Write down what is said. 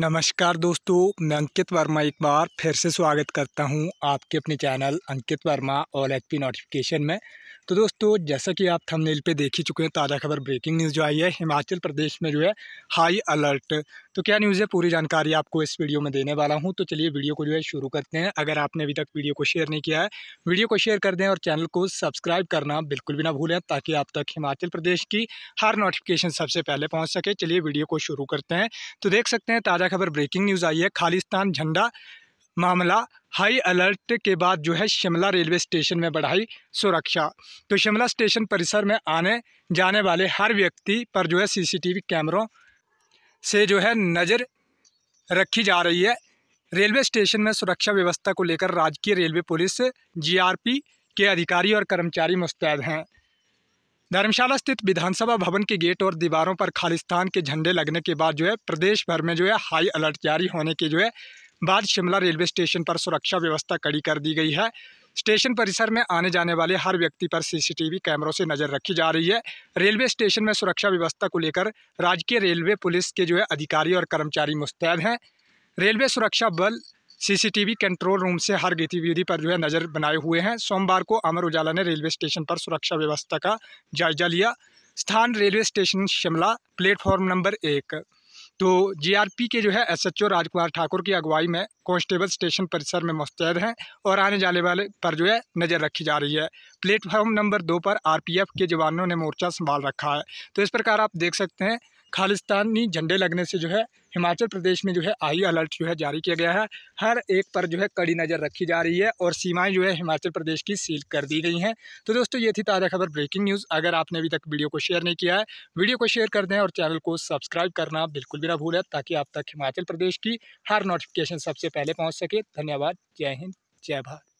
नमस्कार दोस्तों मैं अंकित वर्मा एक बार फिर से स्वागत करता हूं आपके अपने channel Ankit Verma all H P notification में तो दोस्तों जैसा कि आप थंबनेल पे देख ही चुके हैं ताज़ा खबर ब्रेकिंग न्यूज़ जो आई है हिमाचल प्रदेश में जो है हाई अलर्ट तो क्या न्यूज़ है पूरी जानकारी आपको इस वीडियो में देने वाला हूँ तो चलिए वीडियो को जो है शुरू करते हैं अगर आपने अभी तक वीडियो को शेयर नहीं किया है वीडियो को शेयर कर दें और चैनल को सब्सक्राइब करना बिल्कुल भी ना भूलें ताकि आप तक हिमाचल प्रदेश की हर नोटिफिकेशन सबसे पहले पहुँच सके चलिए वीडियो को शुरू करते हैं तो देख सकते हैं ताज़ा बड़ा खबर ब्रेकिंग न्यूज़ आई है खालिस्तान झंडा मामला हाई अलर्ट के बाद जो है शिमला रेलवे स्टेशन में बढ़ाई सुरक्षा तो शिमला स्टेशन परिसर में आने जाने वाले हर व्यक्ति पर जो है सीसीटीवी कैमरों से जो है नज़र रखी जा रही है रेलवे स्टेशन में सुरक्षा व्यवस्था को लेकर राजकीय रेलवे पुलिस जीआरपी के अधिकारी और कर्मचारी मुस्तैद हैं धर्मशाला स्थित विधानसभा भवन के गेट और दीवारों पर खालिस्तान के झंडे लगने के बाद जो है प्रदेश भर में जो है हाई अलर्ट जारी होने के जो है बाद शिमला रेलवे स्टेशन पर सुरक्षा व्यवस्था कड़ी कर दी गई है स्टेशन परिसर में आने जाने वाले हर व्यक्ति पर सीसीटीवी कैमरों से नज़र रखी जा रही है रेलवे स्टेशन में सुरक्षा व्यवस्था को लेकर राज्य के रेलवे पुलिस के जो है अधिकारी और कर्मचारी मुस्तैद हैं रेलवे सुरक्षा बल सीसीटीवी कंट्रोल रूम से हर गतिविधि पर जो है नज़र बनाए हुए हैं सोमवार को अमर उजाला ने रेलवे स्टेशन पर सुरक्षा व्यवस्था का जायजा लिया स्थान railway station Shimla platform number एक तो जीआरपी के जो है एसएचओ राजकुमार ठाकुर की अगुवाई में कांस्टेबल स्टेशन परिसर में मुस्तैद हैं और आने जाने वाले पर जो है नज़र रखी जा रही है प्लेटफॉर्म नंबर दो पर आरपीएफ के जवानों ने मोर्चा संभाल रखा है तो इस प्रकार आप देख सकते हैं खालिस्तानी झंडे लगने से जो है हिमाचल प्रदेश में जो है आई अलर्ट जो है जारी किया गया है हर एक पर जो है कड़ी नज़र रखी जा रही है और सीमाएं जो है हिमाचल प्रदेश की सील कर दी गई हैं तो दोस्तों ये थी ताज़ा खबर ब्रेकिंग न्यूज़ अगर आपने अभी तक वीडियो को शेयर नहीं किया है वीडियो को शेयर कर दें और चैनल को सब्सक्राइब करना बिल्कुल भी ना भूलें ताकि आप तक हिमाचल प्रदेश की हर नोटिफिकेशन सबसे पहले पहुँच सके धन्यवाद जय हिंद जय भारत